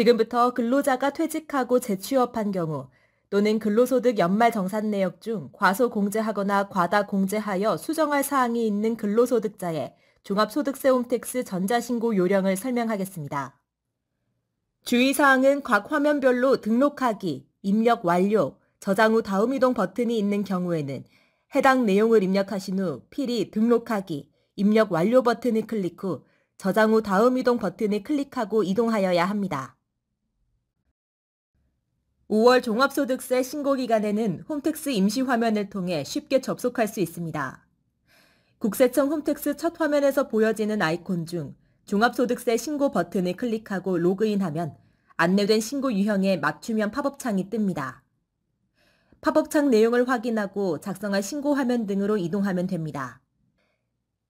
지금부터 근로자가 퇴직하고 재취업한 경우 또는 근로소득 연말 정산 내역 중 과소 공제하거나 과다 공제하여 수정할 사항이 있는 근로소득자의 종합소득세 홈택스 전자신고 요령을 설명하겠습니다. 주의사항은 각 화면별로 등록하기, 입력 완료, 저장 후 다음 이동 버튼이 있는 경우에는 해당 내용을 입력하신 후 필히 등록하기, 입력 완료 버튼을 클릭 후 저장 후 다음 이동 버튼을 클릭하고 이동하여야 합니다. 5월 종합소득세 신고 기간에는 홈택스 임시 화면을 통해 쉽게 접속할 수 있습니다. 국세청 홈택스 첫 화면에서 보여지는 아이콘 중 종합소득세 신고 버튼을 클릭하고 로그인하면 안내된 신고 유형에 맞춤형 팝업창이 뜹니다. 팝업창 내용을 확인하고 작성한 신고 화면 등으로 이동하면 됩니다.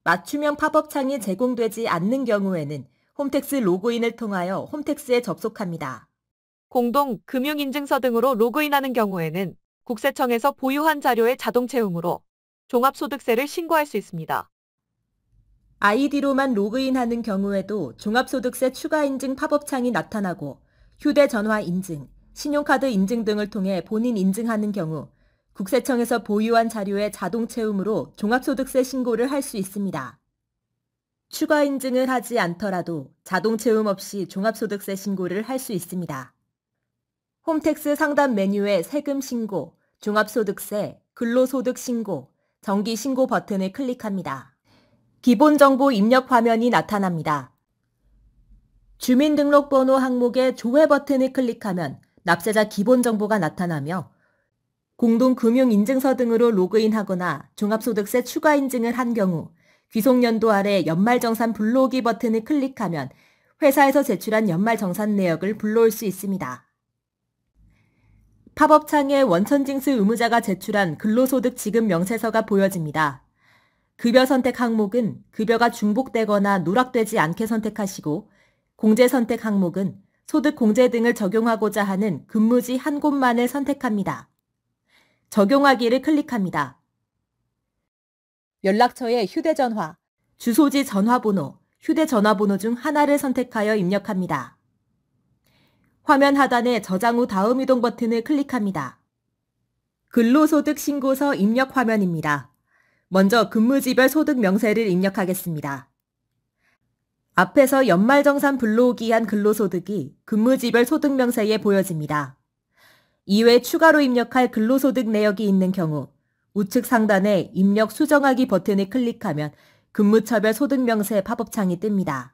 맞춤형 팝업창이 제공되지 않는 경우에는 홈택스 로그인을 통하여 홈택스에 접속합니다. 공동, 금융인증서 등으로 로그인하는 경우에는 국세청에서 보유한 자료의 자동 채움으로 종합소득세를 신고할 수 있습니다. 아이디로만 로그인하는 경우에도 종합소득세 추가 인증 팝업창이 나타나고 휴대전화 인증, 신용카드 인증 등을 통해 본인 인증하는 경우 국세청에서 보유한 자료의 자동 채움으로 종합소득세 신고를 할 수 있습니다. 추가 인증을 하지 않더라도 자동 채움 없이 종합소득세 신고를 할 수 있습니다. 홈택스 상담 메뉴의 세금 신고, 종합소득세, 근로소득 신고, 정기 신고 버튼을 클릭합니다. 기본 정보 입력 화면이 나타납니다. 주민등록번호 항목의 조회 버튼을 클릭하면 납세자 기본 정보가 나타나며 공동금융인증서 등으로 로그인하거나 종합소득세 추가 인증을 한 경우 귀속연도 아래 연말정산 불러오기 버튼을 클릭하면 회사에서 제출한 연말정산 내역을 불러올 수 있습니다. 팝업창에 원천징수 의무자가 제출한 근로소득 지급 명세서가 보여집니다. 급여 선택 항목은 급여가 중복되거나 누락되지 않게 선택하시고 공제 선택 항목은 소득 공제 등을 적용하고자 하는 근무지 한 곳만을 선택합니다. 적용하기를 클릭합니다. 연락처의 휴대전화, 주소지 전화번호, 휴대전화번호 중 하나를 선택하여 입력합니다. 화면 하단의 저장 후 다음 이동 버튼을 클릭합니다. 근로소득 신고서 입력 화면입니다. 먼저 근무지별 소득 명세를 입력하겠습니다. 앞에서 연말정산 불러오기 위한 근로소득이 근무지별 소득 명세에 보여집니다. 이외 추가로 입력할 근로소득 내역이 있는 경우 우측 상단에 입력 수정하기 버튼을 클릭하면 근무처별 소득 명세 팝업창이 뜹니다.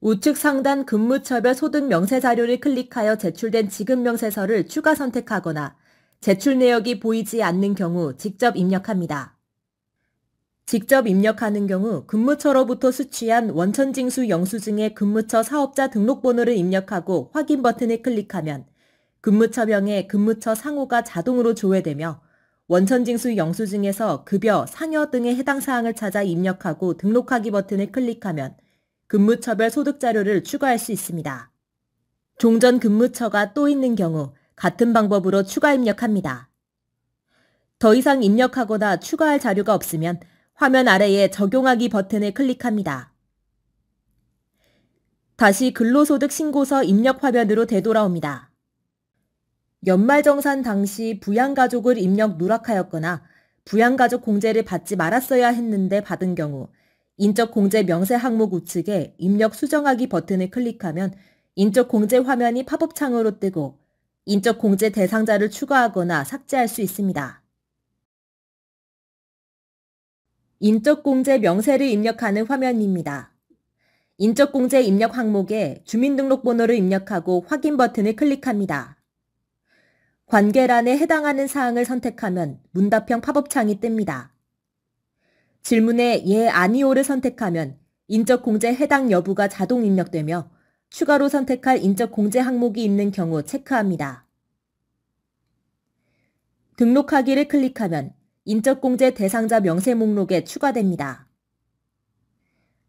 우측 상단 근무처별 소득 명세 자료를 클릭하여 제출된 지급 명세서를 추가 선택하거나 제출 내역이 보이지 않는 경우 직접 입력합니다. 직접 입력하는 경우 근무처로부터 수취한 원천징수 영수증의 근무처 사업자 등록번호를 입력하고 확인 버튼을 클릭하면 근무처명에 근무처 상호가 자동으로 조회되며 원천징수 영수증에서 급여, 상여 등의 해당 사항을 찾아 입력하고 등록하기 버튼을 클릭하면 근무처별 소득 자료를 추가할 수 있습니다. 종전 근무처가 또 있는 경우 같은 방법으로 추가 입력합니다. 더 이상 입력하거나 추가할 자료가 없으면 화면 아래에 적용하기 버튼을 클릭합니다. 다시 근로소득 신고서 입력 화면으로 되돌아옵니다. 연말정산 당시 부양가족을 입력 누락하였거나 부양가족 공제를 받지 말았어야 했는데 받은 경우 인적 공제 명세 항목 우측에 입력 수정하기 버튼을 클릭하면 인적 공제 화면이 팝업 창으로 뜨고 인적 공제 대상자를 추가하거나 삭제할 수 있습니다. 인적 공제 명세를 입력하는 화면입니다. 인적 공제 입력 항목에 주민등록번호를 입력하고 확인 버튼을 클릭합니다. 관계란에 해당하는 사항을 선택하면 문답형 팝업창이 뜹니다. 질문에 예, 아니오를 선택하면 인적 공제 해당 여부가 자동 입력되며 추가로 선택할 인적 공제 항목이 있는 경우 체크합니다. 등록하기를 클릭하면 인적 공제 대상자 명세 목록에 추가됩니다.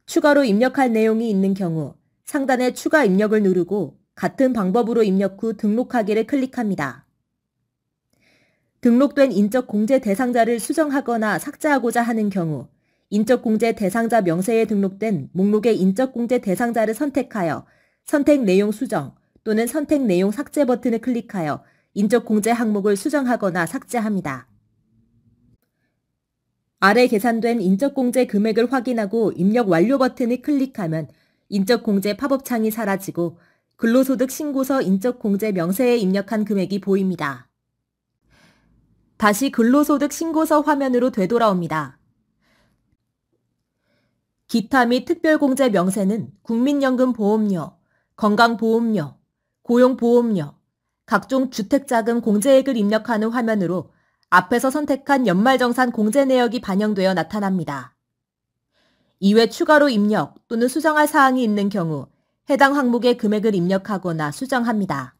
추가로 입력할 내용이 있는 경우 상단에 추가 입력을 누르고 같은 방법으로 입력 후 등록하기를 클릭합니다. 등록된 인적 공제 대상자를 수정하거나 삭제하고자 하는 경우 인적 공제 대상자 명세에 등록된 목록의 인적 공제 대상자를 선택하여 선택 내용 수정 또는 선택 내용 삭제 버튼을 클릭하여 인적 공제 항목을 수정하거나 삭제합니다. 아래 계산된 인적 공제 금액을 확인하고 입력 완료 버튼을 클릭하면 인적 공제 팝업 창이 사라지고 근로소득 신고서 인적 공제 명세에 입력한 금액이 보입니다. 다시 근로소득 신고서 화면으로 되돌아옵니다. 기타 및 특별공제 명세는 국민연금보험료, 건강보험료, 고용보험료, 각종 주택자금 공제액을 입력하는 화면으로 앞에서 선택한 연말정산 공제 내역이 반영되어 나타납니다. 이외 추가로 입력 또는 수정할 사항이 있는 경우 해당 항목의 금액을 입력하거나 수정합니다.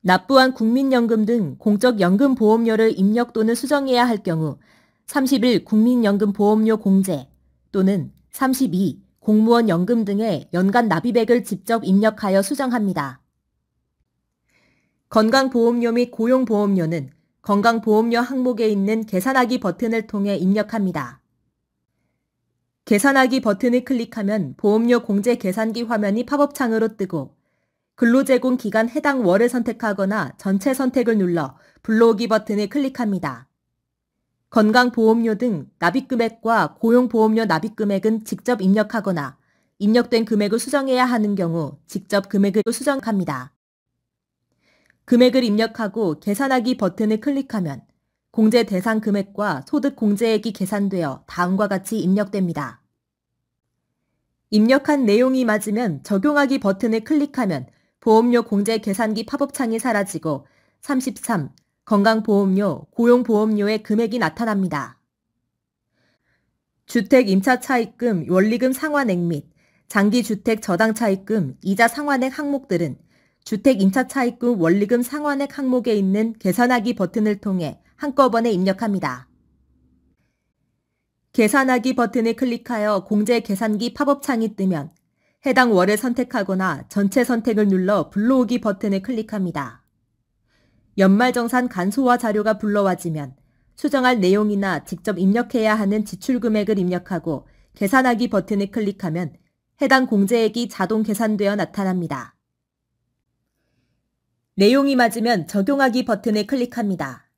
납부한 국민연금 등 공적연금 보험료를 입력 또는 수정해야 할 경우 3 0일 국민연금 보험료 공제 또는 32 공무원 연금 등의 연간 납입액을 직접 입력하여 수정합니다. 건강보험료 및 고용보험료는 건강보험료 항목에 있는 계산하기 버튼을 통해 입력합니다. 계산하기 버튼을 클릭하면 보험료 공제 계산기 화면이 팝업창으로 뜨고 근로제공 기간 해당 월을 선택하거나 전체 선택을 눌러 불러오기 버튼을 클릭합니다. 건강보험료 등 납입금액과 고용보험료 납입금액은 직접 입력하거나 입력된 금액을 수정해야 하는 경우 직접 금액을 수정합니다. 금액을 입력하고 계산하기 버튼을 클릭하면 공제 대상 금액과 소득 공제액이 계산되어 다음과 같이 입력됩니다. 입력한 내용이 맞으면 적용하기 버튼을 클릭하면 보험료 공제 계산기 팝업창이 사라지고 33. 건강보험료, 고용보험료의 금액이 나타납니다. 주택 임차 차익금, 원리금 상환액 및 장기주택 저당 차익금, 이자 상환액 항목들은 주택 임차 차익금 원리금 상환액 항목에 있는 계산하기 버튼을 통해 한꺼번에 입력합니다. 계산하기 버튼을 클릭하여 공제 계산기 팝업창이 뜨면 해당 월을 선택하거나 전체 선택을 눌러 불러오기 버튼을 클릭합니다. 연말정산 간소화 자료가 불러와지면 수정할 내용이나 직접 입력해야 하는 지출 금액을 입력하고 계산하기 버튼을 클릭하면 해당 공제액이 자동 계산되어 나타납니다. 내용이 맞으면 적용하기 버튼을 클릭합니다.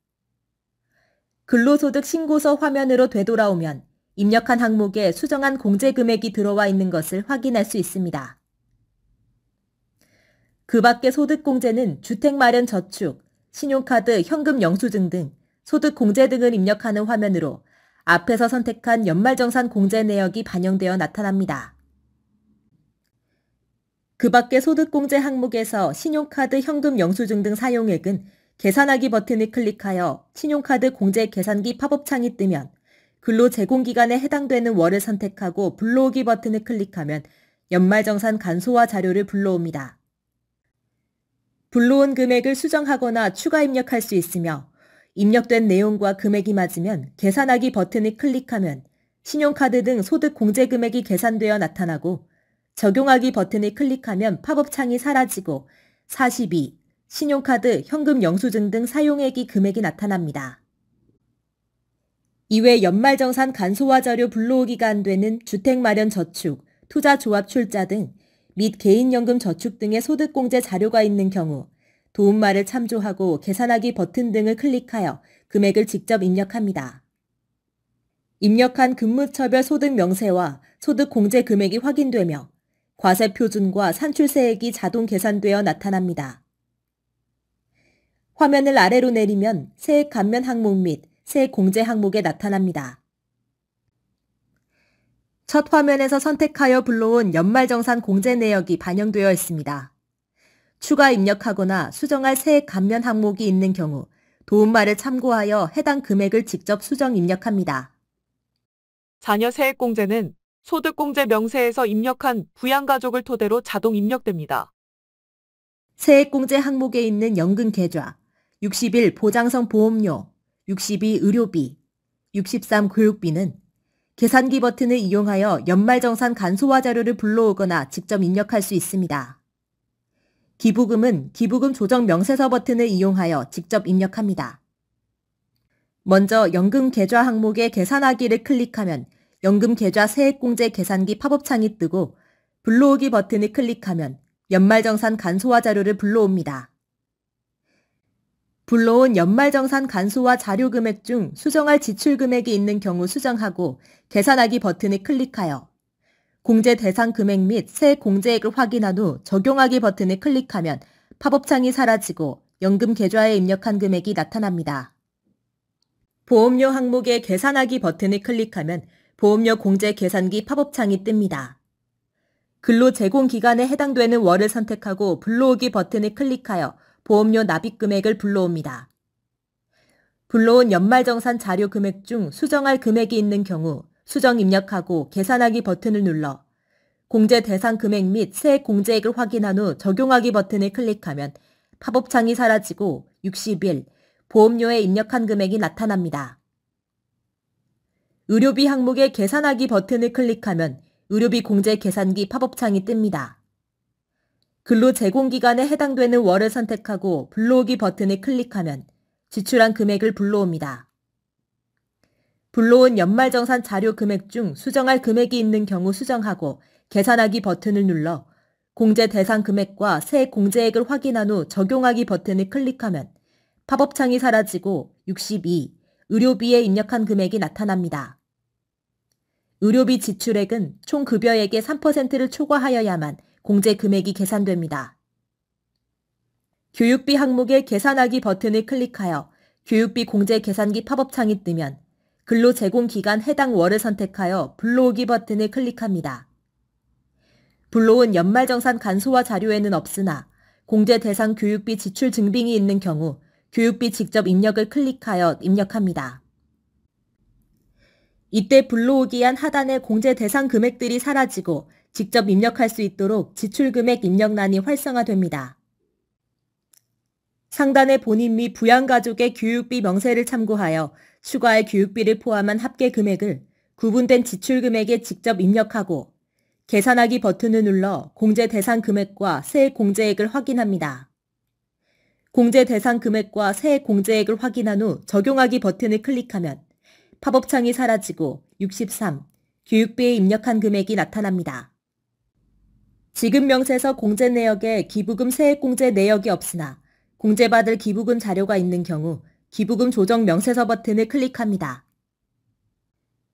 근로소득 신고서 화면으로 되돌아오면 입력한 항목에 수정한 공제 금액이 들어와 있는 것을 확인할 수 있습니다. 그 밖의 소득공제는 주택 마련 저축, 신용카드 현금 영수증 등 소득공제 등을 입력하는 화면으로 앞에서 선택한 연말정산 공제 내역이 반영되어 나타납니다. 그 밖의 소득공제 항목에서 신용카드 현금 영수증 등 사용액은 계산하기 버튼을 클릭하여 신용카드 공제 계산기 팝업창이 뜨면 근로 제공기간에 해당되는 월을 선택하고 불러오기 버튼을 클릭하면 연말정산 간소화 자료를 불러옵니다. 불러온 금액을 수정하거나 추가 입력할 수 있으며 입력된 내용과 금액이 맞으면 계산하기 버튼을 클릭하면 신용카드 등 소득 공제 금액이 계산되어 나타나고 적용하기 버튼을 클릭하면 팝업창이 사라지고 42, 신용카드, 현금 영수증 등 사용액이 금액이 나타납니다. 이외 연말정산 간소화 자료 불러오기가안 되는 주택 마련 저축, 투자 조합 출자 등 및 개인연금 저축 등의 소득공제 자료가 있는 경우 도움말을 참조하고 계산하기 버튼 등을 클릭하여 금액을 직접 입력합니다. 입력한 근무처별 소득 명세와 소득 공제 금액이 확인되며 과세 표준과 산출세액이 자동 계산되어 나타납니다. 화면을 아래로 내리면 세액 감면 항목 및새 공제 항목에 나타납니다. 첫 화면에서 선택하여 불러온 연말정산 공제 내역이 반영되어 있습니다. 추가 입력하거나 수정할 세액 감면 항목이 있는 경우 도움말을 참고하여 해당 금액을 직접 수정 입력합니다. 자녀 세액공제는 소득공제 명세에서 입력한 부양가족을 토대로 자동 입력됩니다. 세액공제 항목에 있는 연금 계좌, 60일 보장성 보험료, 62 의료비, 63 교육비는 계산기 버튼을 이용하여 연말정산 간소화 자료를 불러오거나 직접 입력할 수 있습니다. 기부금은 기부금 조정 명세서 버튼을 이용하여 직접 입력합니다. 먼저 연금 계좌 항목의 계산하기를 클릭하면 연금 계좌 세액공제 계산기 팝업창이 뜨고 불러오기 버튼을 클릭하면 연말정산 간소화 자료를 불러옵니다. 불러온 연말정산 간소와 자료금액 중 수정할 지출금액이 있는 경우 수정하고 계산하기 버튼을 클릭하여 공제 대상 금액 및 새 공제액을 확인한 후 적용하기 버튼을 클릭하면 팝업창이 사라지고 연금 계좌에 입력한 금액이 나타납니다. 보험료 항목의 계산하기 버튼을 클릭하면 보험료 공제 계산기 팝업창이 뜹니다. 근로 제공 기간에 해당되는 월을 선택하고 불러오기 버튼을 클릭하여 보험료 납입 금액을 불러옵니다. 불러온 연말정산 자료 금액 중 수정할 금액이 있는 경우 수정 입력하고 계산하기 버튼을 눌러 공제 대상 금액 및 세액 공제액을 확인한 후 적용하기 버튼을 클릭하면 팝업창이 사라지고 60일 보험료에 입력한 금액이 나타납니다. 의료비 항목의 계산하기 버튼을 클릭하면 의료비 공제 계산기 팝업창이 뜹니다. 근로 제공기간에 해당되는 월을 선택하고 불러오기 버튼을 클릭하면 지출한 금액을 불러옵니다. 불러온 연말정산 자료 금액 중 수정할 금액이 있는 경우 수정하고 계산하기 버튼을 눌러 공제 대상 금액과 세 공제액을 확인한 후 적용하기 버튼을 클릭하면 팝업창이 사라지고 62 의료비에 입력한 금액이 나타납니다. 의료비 지출액은 총 급여액의 3%를 초과하여야만 공제 금액이 계산됩니다. 교육비 항목의 계산하기 버튼을 클릭하여 교육비 공제 계산기 팝업창이 뜨면 근로 제공 기간 해당 월을 선택하여 불러오기 버튼을 클릭합니다. 불러온 연말정산 간소화 자료에는 없으나 공제 대상 교육비 지출 증빙이 있는 경우 교육비 직접 입력을 클릭하여 입력합니다. 이때 불러오기 한 하단의 공제 대상 금액들이 사라지고 직접 입력할 수 있도록 지출금액 입력란이 활성화됩니다. 상단의 본인 및 부양가족의 교육비 명세를 참고하여 추가의 교육비를 포함한 합계 금액을 구분된 지출금액에 직접 입력하고 계산하기 버튼을 눌러 공제 대상 금액과 세액 공제액을 확인합니다. 공제 대상 금액과 세액 공제액을 확인한 후 적용하기 버튼을 클릭하면 팝업창이 사라지고 63. 교육비에 입력한 금액이 나타납니다. 지급 명세서 공제 내역에 기부금 세액 공제 내역이 없으나 공제받을 기부금 자료가 있는 경우 기부금 조정 명세서 버튼을 클릭합니다.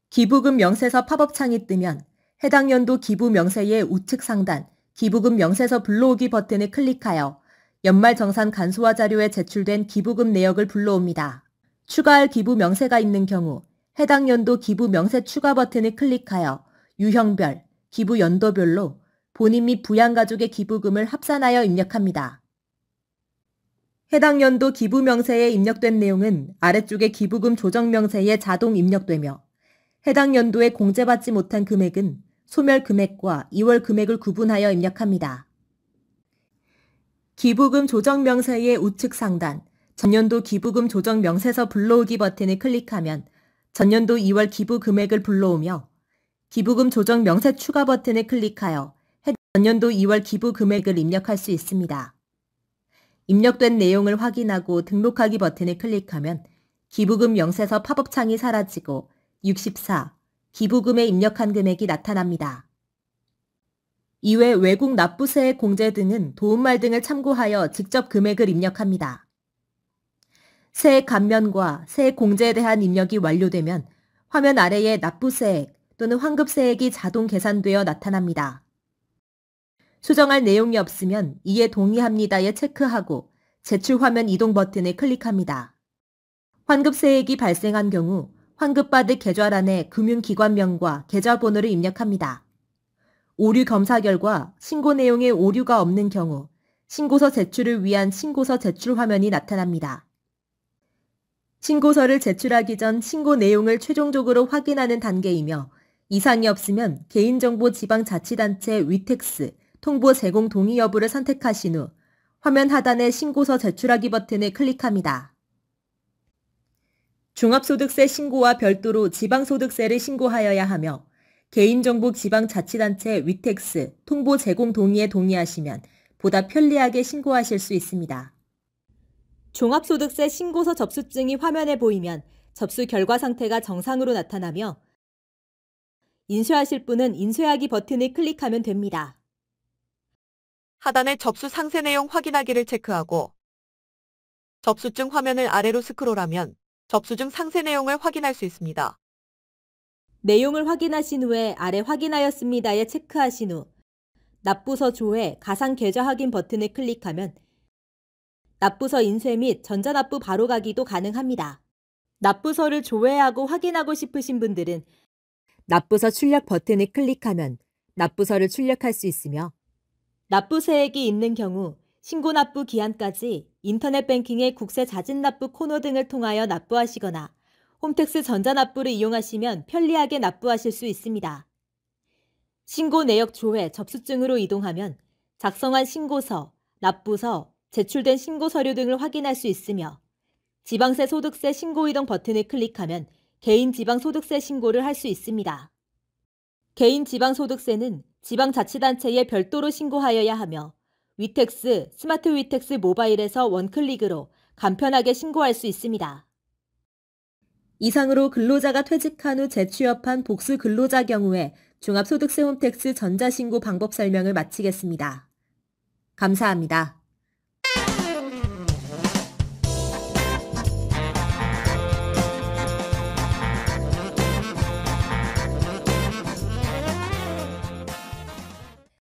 기부금 명세서 팝업 창이 뜨면 해당 연도 기부 명세의 우측 상단 기부금 명세서 불러오기 버튼을 클릭하여 연말 정산 간소화 자료에 제출된 기부금 내역을 불러옵니다. 추가할 기부 명세가 있는 경우 해당 연도 기부 명세 추가 버튼을 클릭하여 유형별, 기부 연도별로 본인 및 부양가족의 기부금을 합산하여 입력합니다. 해당 연도 기부 명세에 입력된 내용은 아래쪽의 기부금 조정 명세에 자동 입력되며 해당 연도에 공제받지 못한 금액은 소멸 금액과 2월 금액을 구분하여 입력합니다. 기부금 조정 명세의 우측 상단 전년도 기부금 조정 명세서 불러오기 버튼을 클릭하면 전년도 2월 기부 금액을 불러오며 기부금 조정 명세 추가 버튼을 클릭하여 전년도 2월 기부 금액을 입력할 수 있습니다. 입력된 내용을 확인하고 등록하기 버튼을 클릭하면 기부금 명세서 팝업 창이 사라지고 64 기부금에 입력한 금액이 나타납니다. 이외 외국 납부세의 공제 등은 도움말 등을 참고하여 직접 금액을 입력합니다. 새액 감면과 새 공제에 대한 입력이 완료되면 화면 아래에 납부세액 또는 환급세액이 자동 계산되어 나타납니다. 수정할 내용이 없으면 이에 동의합니다에 체크하고 제출 화면 이동 버튼을 클릭합니다. 환급세액이 발생한 경우 환급받을 계좌란에 금융기관명과 계좌번호를 입력합니다. 오류 검사 결과 신고 내용에 오류가 없는 경우 신고서 제출을 위한 신고서 제출 화면이 나타납니다. 신고서를 제출하기 전 신고 내용을 최종적으로 확인하는 단계이며 이상이 없으면 개인정보 지방자치단체 위텍스 통보 제공 동의 여부를 선택하신 후 화면 하단의 신고서 제출하기 버튼을 클릭합니다. 종합소득세 신고와 별도로 지방소득세를 신고하여야 하며 개인정보 지방자치단체 위텍스 통보 제공 동의에 동의하시면 보다 편리하게 신고하실 수 있습니다. 종합소득세 신고서 접수증이 화면에 보이면 접수 결과 상태가 정상으로 나타나며 인쇄하실 분은 인쇄하기 버튼을 클릭하면 됩니다. 하단의 접수 상세 내용 확인하기를 체크하고 접수증 화면을 아래로 스크롤하면 접수증 상세 내용을 확인할 수 있습니다. 내용을 확인하신 후에 아래 확인하였습니다에 체크하신 후 납부서 조회 가상 계좌 확인 버튼을 클릭하면 납부서 인쇄 및 전자납부 바로가기도 가능합니다. 납부서를 조회하고 확인하고 싶으신 분들은 납부서 출력 버튼을 클릭하면 납부서를 출력할 수 있으며 납부세액이 있는 경우 신고 납부 기한까지 인터넷 뱅킹의 국세 자진 납부 코너 등을 통하여 납부하시거나 홈택스 전자납부를 이용하시면 편리하게 납부하실 수 있습니다. 신고 내역 조회 접수증으로 이동하면 작성한 신고서, 납부서, 제출된 신고 서류 등을 확인할 수 있으며 지방세 소득세 신고 이동 버튼을 클릭하면 개인 지방소득세 신고를 할 수 있습니다. 개인 지방소득세는 지방자치단체에 별도로 신고하여야 하며 위텍스, 스마트 위텍스 모바일에서 원클릭으로 간편하게 신고할 수 있습니다. 이상으로 근로자가 퇴직한 후 재취업한 복수 근로자 경우에 종합소득세 홈택스 전자신고 방법 설명을 마치겠습니다. 감사합니다.